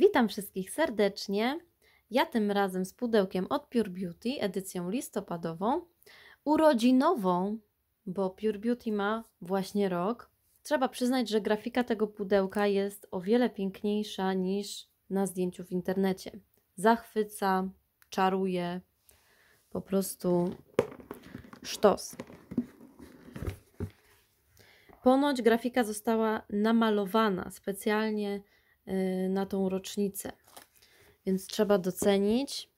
Witam wszystkich serdecznie. Ja tym razem z pudełkiem od Pure Beauty, edycją listopadową, urodzinową, bo Pure Beauty ma właśnie rok. Trzeba przyznać, że grafika tego pudełka jest o wiele piękniejsza niż na zdjęciu w internecie. Zachwyca, czaruje, po prostu sztos. Ponoć grafika została namalowana specjalnie Y, na tą rocznicę. Więc trzeba docenić.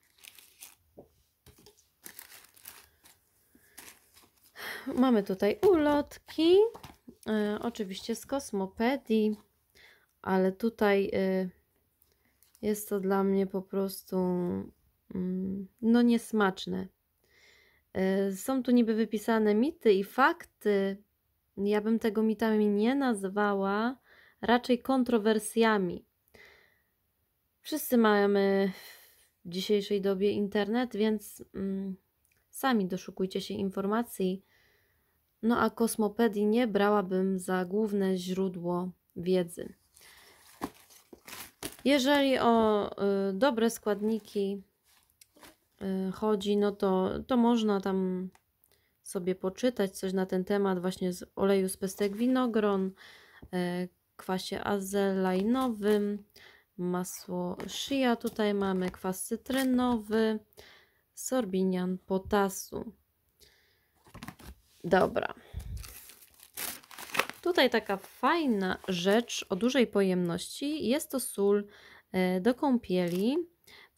Mamy tutaj ulotki, y, oczywiście z kosmopedii, ale tutaj y, jest to dla mnie po prostu mm, no niesmaczne. są tu niby wypisane mity i fakty. Ja bym tego mitami nie nazwała, raczej kontrowersjami. Wszyscy mamy w dzisiejszej dobie internet, więc mm, sami doszukujcie się informacji. No a kosmopedii nie brałabym za główne źródło wiedzy. Jeżeli o y, dobre składniki y, chodzi, no to, to można tam sobie poczytać coś na ten temat właśnie z oleju z pestek winogron, y, kwasie azelajnowym, masło szyja. Tutaj mamy kwas cytrynowy, sorbinian potasu. Dobra. Tutaj taka fajna rzecz o dużej pojemności. Jest to sól e, do kąpieli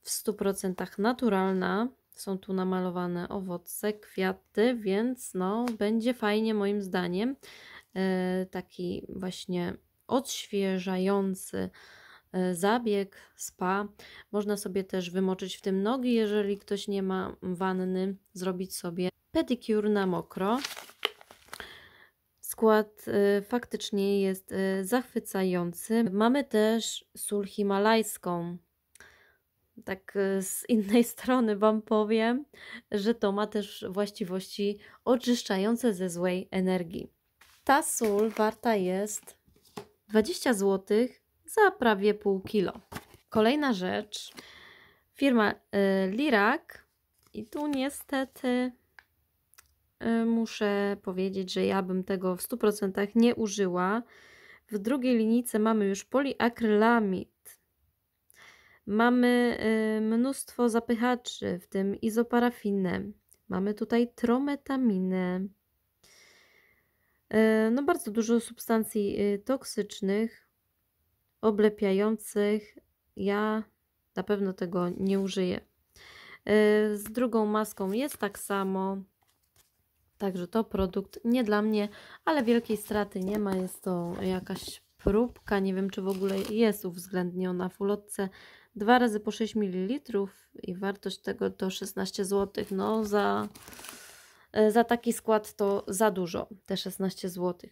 w 100% naturalna. Są tu namalowane owoce, kwiaty, więc no będzie fajnie moim zdaniem. E, taki właśnie odświeżający E, zabieg, spa. Można sobie też wymoczyć w tym nogi, jeżeli ktoś nie ma wanny, zrobić sobie pedicure na mokro. Skład e, faktycznie jest e, zachwycający. Mamy też sól himalajską. Tak z innej strony Wam powiem, że to ma też właściwości oczyszczające ze złej energii. Ta sól warta jest 20 zł za prawie pół kilo. Kolejna rzecz, firma y, Lirak i tu niestety y, muszę powiedzieć, że ja bym tego w 100% nie użyła. W drugiej linijce mamy już poliakrylamid. Mamy y, mnóstwo zapychaczy, w tym izoparafinę. Mamy tutaj trometaminę. No bardzo dużo substancji toksycznych oblepiających. Ja na pewno tego nie użyję. E, z drugą maską jest tak samo. Także to produkt nie dla mnie, ale wielkiej straty nie ma. Jest to jakaś próbka, nie wiem czy w ogóle jest uwzględniona w ulotce. Dwa razy po 6 ml i wartość tego to 16 zł. No za, e, za taki skład to za dużo, te 16 zł.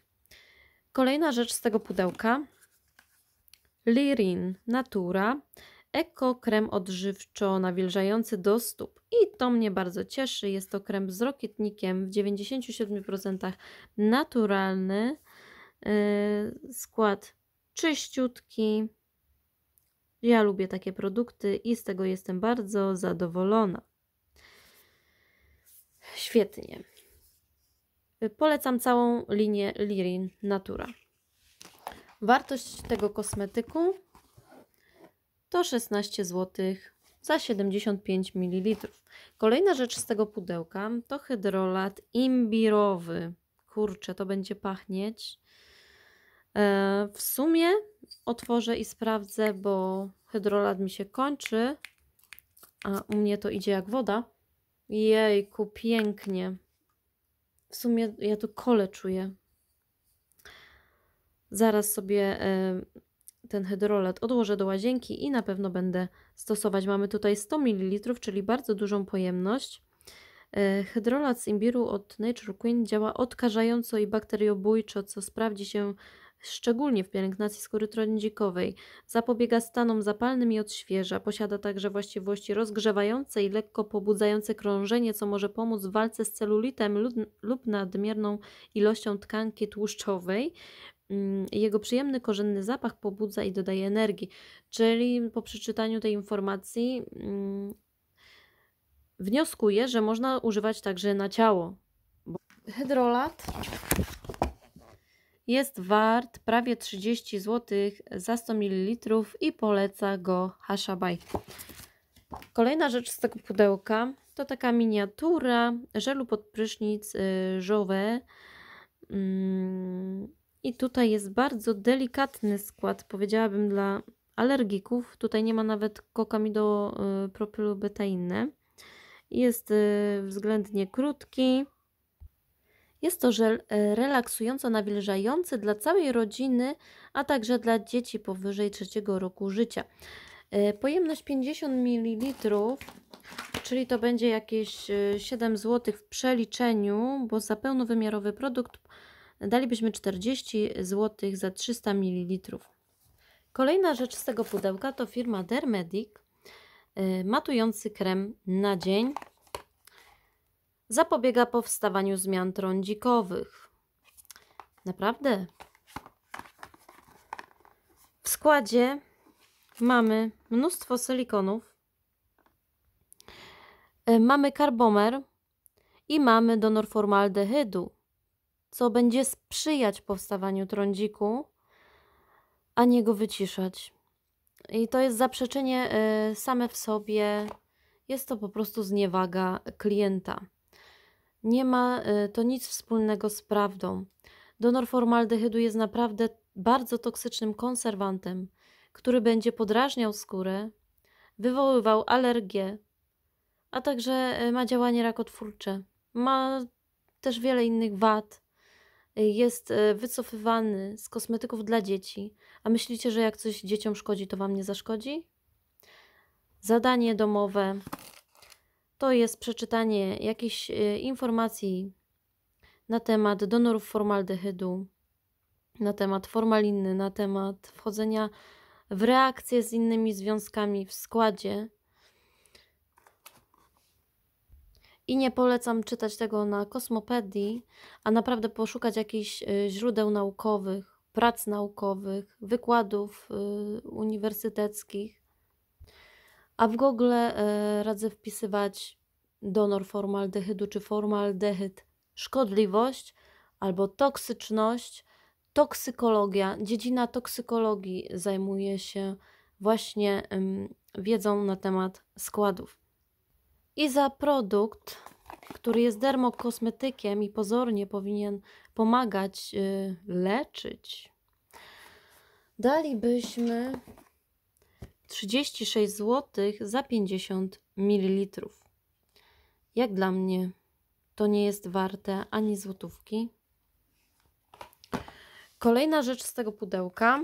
Kolejna rzecz z tego pudełka Lirin Natura Eko krem odżywczo nawilżający do stóp. I to mnie bardzo cieszy. Jest to krem z rokietnikiem w 97% naturalny. Yy, skład czyściutki. Ja lubię takie produkty i z tego jestem bardzo zadowolona. Świetnie. Yy, polecam całą linię Lirin Natura. Wartość tego kosmetyku to 16 zł za 75 ml. Kolejna rzecz z tego pudełka to hydrolat imbirowy. Kurczę, to będzie pachnieć. E, w sumie otworzę i sprawdzę, bo hydrolat mi się kończy, a u mnie to idzie jak woda. Jejku, pięknie. W sumie ja tu kole czuję. Zaraz sobie ten hydrolat odłożę do łazienki i na pewno będę stosować. Mamy tutaj 100 ml, czyli bardzo dużą pojemność. E, hydrolat z imbiru od Nature Queen działa odkażająco i bakteriobójczo, co sprawdzi się szczególnie w pielęgnacji skóry trądzikowej. Zapobiega stanom zapalnym i odświeża. Posiada także właściwości rozgrzewające i lekko pobudzające krążenie, co może pomóc w walce z celulitem lub, lub nadmierną ilością tkanki tłuszczowej. Mm, jego przyjemny, korzenny zapach pobudza i dodaje energii. Czyli po przeczytaniu tej informacji mm, wnioskuję, że można używać także na ciało. Hydrolat jest wart prawie 30 zł za 100 ml i poleca go Hashabaj. Kolejna rzecz z tego pudełka to taka miniatura żelu pod prysznic y, żowe. Yy, mm, i tutaj jest bardzo delikatny skład, powiedziałabym, dla alergików. Tutaj nie ma nawet kokamidopropylobetainy. Y, jest y, względnie krótki. Jest to żel y, relaksująco nawilżający dla całej rodziny, a także dla dzieci powyżej trzeciego roku życia. Pojemność 50 ml, czyli to będzie jakieś 7 zł w przeliczeniu, bo za pełnowymiarowy produkt dalibyśmy 40 zł za 300 ml. Kolejna rzecz z tego pudełka to firma Dermedic y, matujący krem na dzień. Zapobiega powstawaniu zmian trądzikowych. Naprawdę. W składzie mamy mnóstwo silikonów, y, mamy karbomer i mamy donor formaldehydu co będzie sprzyjać powstawaniu trądziku, a nie go wyciszać. I to jest zaprzeczenie y, same w sobie, jest to po prostu zniewaga klienta. Nie ma y, to nic wspólnego z prawdą. Donor formaldehydu jest naprawdę bardzo toksycznym konserwantem, który będzie podrażniał skórę, wywoływał alergie, a także y, ma działanie rakotwórcze. Ma też wiele innych wad, jest e, wycofywany z kosmetyków dla dzieci, a myślicie, że jak coś dzieciom szkodzi, to Wam nie zaszkodzi? Zadanie domowe to jest przeczytanie jakichś e, informacji na temat donorów formaldehydu, na temat formaliny, na temat wchodzenia w reakcję z innymi związkami w składzie i nie polecam czytać tego na kosmopedii, a naprawdę poszukać jakichś y, źródeł naukowych, prac naukowych, wykładów y, uniwersyteckich. A w Google y, radzę wpisywać donor formaldehydu czy formaldehyd, szkodliwość albo toksyczność, toksykologia. Dziedzina toksykologii zajmuje się właśnie wiedzą na temat składów i za produkt, który jest dermokosmetykiem i pozornie powinien pomagać yy, leczyć, dalibyśmy 36 zł za 50 ml. Jak dla mnie to nie jest warte ani złotówki. Kolejna rzecz z tego pudełka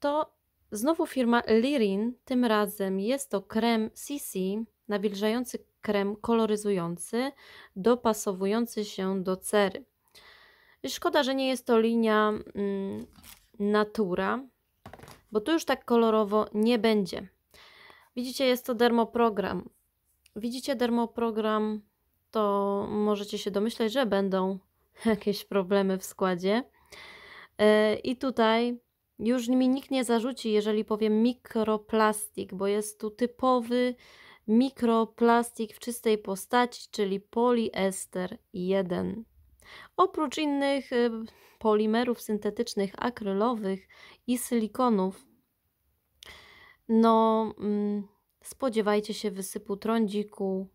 to Znowu firma Lirin, tym razem jest to krem CC, nawilżający krem koloryzujący, dopasowujący się do cery. Szkoda, że nie jest to linia mm, Natura, bo tu już tak kolorowo nie będzie. Widzicie, jest to dermoprogram. Widzicie dermoprogram, to możecie się domyśleć, że będą jakieś problemy w składzie. Yy, I tutaj już mi nikt nie zarzuci, jeżeli powiem mikroplastik, bo jest tu typowy mikroplastik w czystej postaci, czyli poliester 1. Oprócz innych y, polimerów syntetycznych, akrylowych i silikonów, no mm, spodziewajcie się wysypu trądziku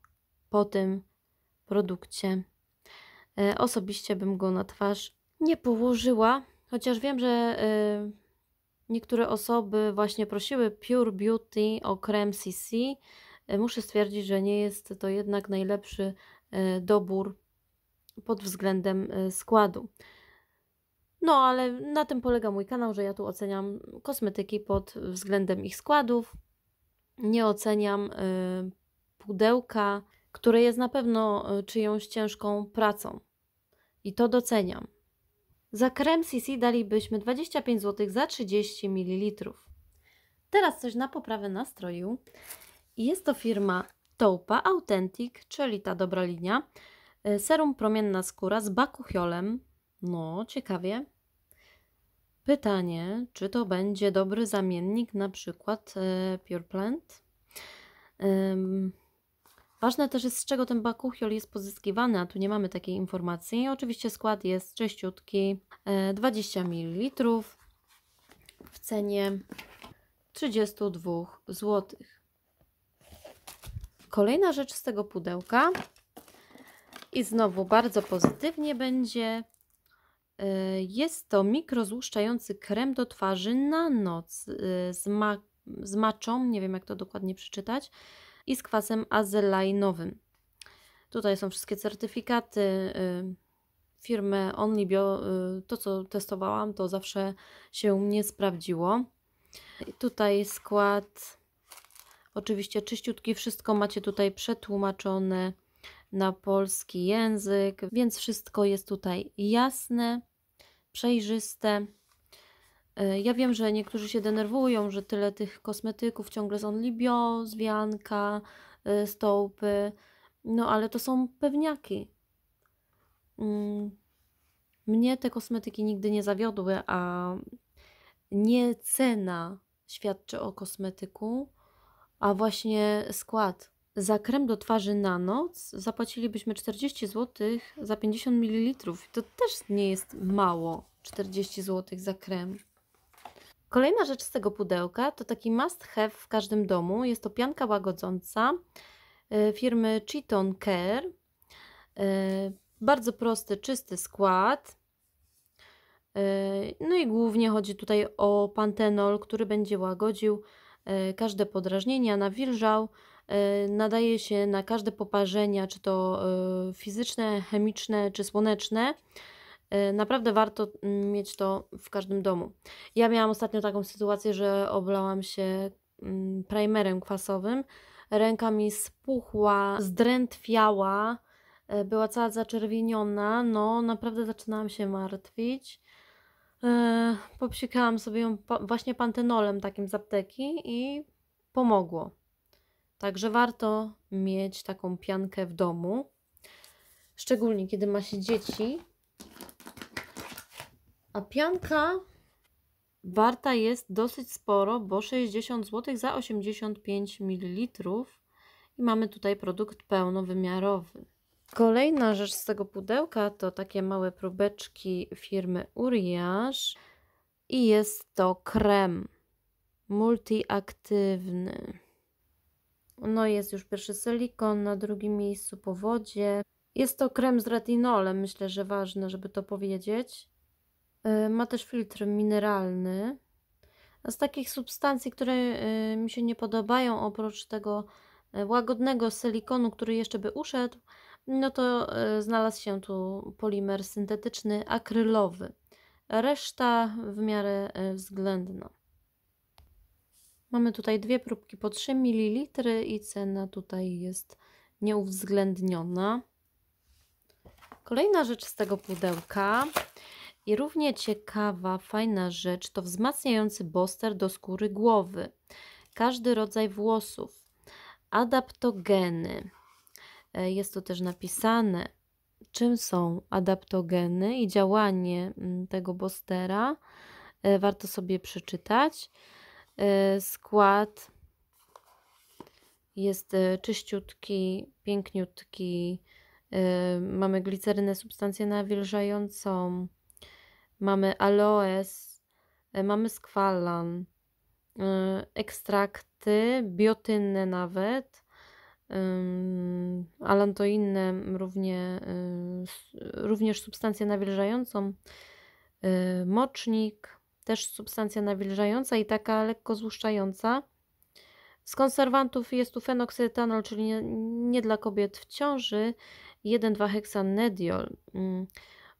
po tym produkcie. Y, osobiście bym go na twarz nie położyła, chociaż wiem, że y, Niektóre osoby właśnie prosiły Pure Beauty o krem CC. E, muszę stwierdzić, że nie jest to jednak najlepszy e, dobór pod względem e, składu. No, ale na tym polega mój kanał, że ja tu oceniam kosmetyki pod względem ich składów. Nie oceniam pudełka, które jest na pewno czyjąś ciężką pracą. I to doceniam. Za krem CC dalibyśmy 25 zł za 30 ml. Teraz coś na poprawę nastroju. Jest to firma Taupa Authentic, czyli ta dobra linia. E, serum promienna skóra z bakuchiolem. No, ciekawie. Pytanie, czy to będzie dobry zamiennik na przykład e, Pure Plant? Ym, Ważne też jest, z czego ten bakuchiol jest pozyskiwany, a tu nie mamy takiej informacji. Oczywiście skład jest czyściutki, 20 ml w cenie 32 zł. Kolejna rzecz z tego pudełka i znowu bardzo pozytywnie będzie. E, jest to mikrozłuszczający krem do twarzy na noc e, z, ma z maczą, nie wiem jak to dokładnie przeczytać, i z kwasem azelainowym. Tutaj są wszystkie certyfikaty, y, firmy OnlyBio, y, to co testowałam, to zawsze się mnie sprawdziło. tutaj skład, oczywiście czyściutki, wszystko macie tutaj przetłumaczone na polski język, więc wszystko jest tutaj jasne, przejrzyste. E, ja wiem, że niektórzy się denerwują, że tyle tych kosmetyków ciągle z Only Bio, z Wianka, e, Stołpy, no ale to są pewniaki. Mm, mnie te kosmetyki nigdy nie zawiodły, a nie cena świadczy o kosmetyku, a właśnie skład. Za krem do twarzy na noc zapłacilibyśmy 40 zł za 50 ml. To też nie jest mało 40 zł za krem. Kolejna rzecz z tego pudełka to taki must have w każdym domu. Jest to pianka łagodząca y, firmy Chiton Care. Y, bardzo prosty, czysty skład. Y, no i głównie chodzi tutaj o pantenol, który będzie łagodził każde podrażnienia, nawilżał. Nadaje się na każde poparzenia, czy to fizyczne, chemiczne, czy słoneczne. Y, naprawdę warto mm, mieć to w każdym domu. Ja miałam ostatnio taką sytuację, że oblałam się mm, primerem kwasowym. Ręka mi spuchła, zdrętwiała, y, była cała zaczerwieniona. No, naprawdę zaczynałam się martwić. Y, popsikałam sobie ją właśnie pantenolem takim z apteki i pomogło. Także warto mieć taką piankę w domu. Szczególnie kiedy ma się dzieci, a pianka warta jest dosyć sporo, bo 60 zł za 85 ml. I mamy tutaj produkt pełnowymiarowy. Kolejna rzecz z tego pudełka to takie małe próbeczki firmy Uriasz i jest to krem multiaktywny. No jest już pierwszy silikon, na drugim miejscu po wodzie. Jest to krem z retinolem, myślę, że ważne, żeby to powiedzieć. Y, ma też filtr mineralny. Z takich substancji, które y, mi się nie podobają, oprócz tego y, łagodnego silikonu, który jeszcze by uszedł, no to znalazł się tu polimer syntetyczny akrylowy. Reszta w miarę względna. Mamy tutaj dwie próbki po 3 ml i cena tutaj jest nieuwzględniona. Kolejna rzecz z tego pudełka i równie ciekawa, fajna rzecz to wzmacniający boster do skóry głowy. Każdy rodzaj włosów. Adaptogeny. E, jest to też napisane, czym są adaptogeny i działanie mm, tego bostera. E, warto sobie przeczytać. E, skład jest czyściutki, piękniutki. Mamy glicerynę, substancję nawilżającą, mamy aloes, e, mamy skwalan, e, ekstrakty, biotynne nawet, alantoinne równie, e, również substancję nawilżającą, mocznik, też substancja nawilżająca i taka lekko złuszczająca. Z konserwantów jest tu fenoksytanol, czyli nie, nie dla kobiet w ciąży, 1,2-heksanediol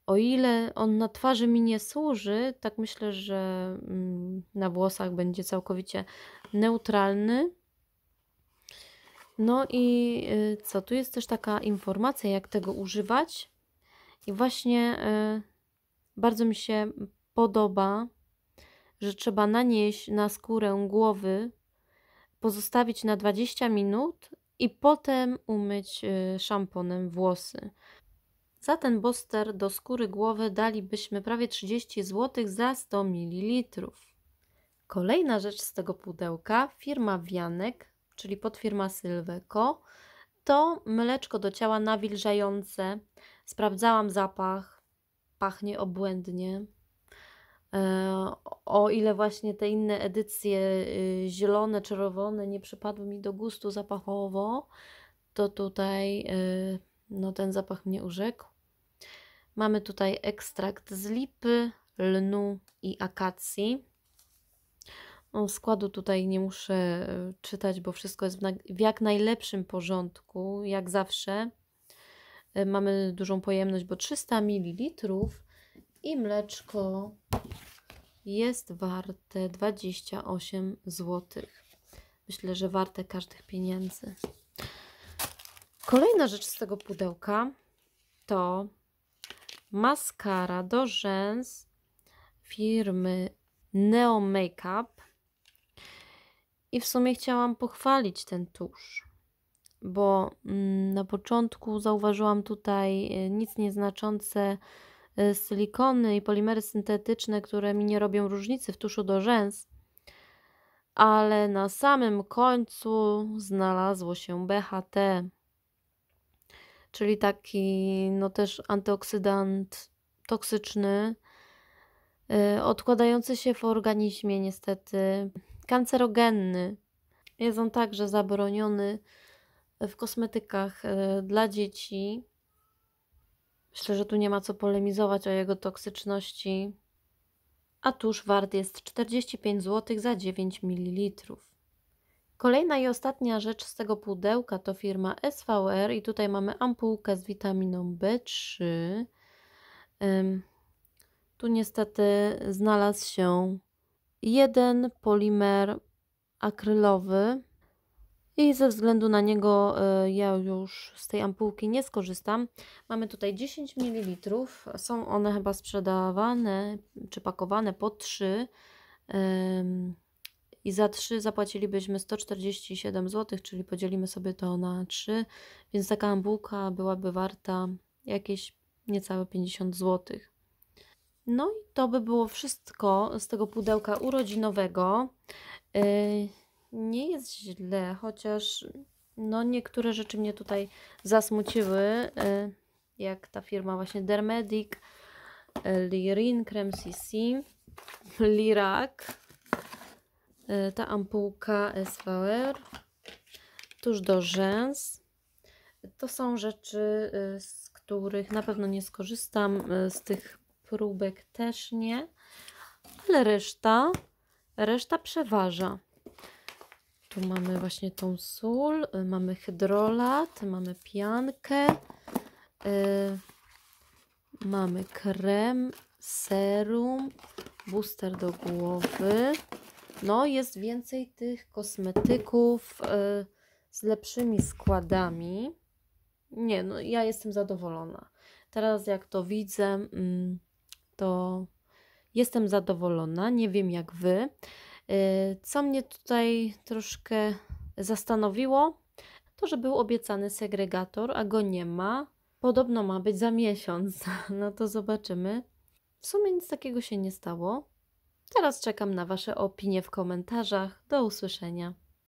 o ile on na twarzy mi nie służy, tak myślę, że mm, na włosach będzie całkowicie neutralny. No i y, co, tu jest też taka informacja, jak tego używać. I właśnie y, bardzo mi się podoba, że trzeba nanieść na skórę głowy, pozostawić na 20 minut i potem umyć y, szamponem włosy. Za ten boster do skóry głowy dalibyśmy prawie 30 zł za 100 ml. Kolejna rzecz z tego pudełka, firma Wianek, czyli podfirma Sylweco, to mleczko do ciała nawilżające. Sprawdzałam zapach, pachnie obłędnie. E, o ile właśnie te inne edycje y, zielone, czerwone nie przypadły mi do gustu zapachowo, to tutaj y, no, ten zapach mnie urzekł. Mamy tutaj ekstrakt z lipy, lnu i akacji. składu tutaj nie muszę e, czytać, bo wszystko jest w, w jak najlepszym porządku, jak zawsze. E, mamy dużą pojemność, bo 300 ml i mleczko jest warte 28 zł. Myślę, że warte każdych pieniędzy. Kolejna rzecz z tego pudełka to maskara do rzęs firmy Neo Makeup i w sumie chciałam pochwalić ten tusz, bo mm, na początku zauważyłam tutaj e, nic nieznaczące e, silikony i polimery syntetyczne, które mi nie robią różnicy w tuszu do rzęs, ale na samym końcu znalazło się BHT, czyli taki no też antyoksydant toksyczny, y, odkładający się w organizmie niestety, kancerogenny. Jest on także zabroniony w kosmetykach y, dla dzieci. Myślę, że tu nie ma co polemizować o jego toksyczności. A tuż wart jest 45 zł za 9 ml. Kolejna i ostatnia rzecz z tego pudełka to firma SVR i tutaj mamy ampułkę z witaminą B3. Tu niestety znalazł się jeden polimer akrylowy i ze względu na niego e, ja już z tej ampułki nie skorzystam. Mamy tutaj 10 ml, są one chyba sprzedawane czy pakowane po 3 ml i za 3 zapłacilibyśmy 147 zł, czyli podzielimy sobie to na 3, więc taka ambułka byłaby warta jakieś niecałe 50 zł. No i to by było wszystko z tego pudełka urodzinowego. Yy, nie jest źle, chociaż no niektóre rzeczy mnie tutaj zasmuciły, yy, jak ta firma właśnie Dermedic, yy, Lirin Creme CC, Lirak, Y, ta ampułka SVR tuż do rzęs. To są rzeczy, y, z których na pewno nie skorzystam, y, z tych próbek też nie, ale reszta, reszta przeważa. Tu mamy właśnie tą sól, mamy hydrolat, mamy piankę, mamy krem, serum, booster do głowy, no, jest więcej tych kosmetyków y, z lepszymi składami. Nie, no ja jestem zadowolona. Teraz jak to widzę, mm, to jestem zadowolona. Nie wiem jak Wy. Y, co mnie tutaj troszkę zastanowiło, to, że był obiecany segregator, a go nie ma. Podobno ma być za miesiąc. No to zobaczymy. W sumie nic takiego się nie stało. Teraz czekam na Wasze opinie w komentarzach. Do usłyszenia.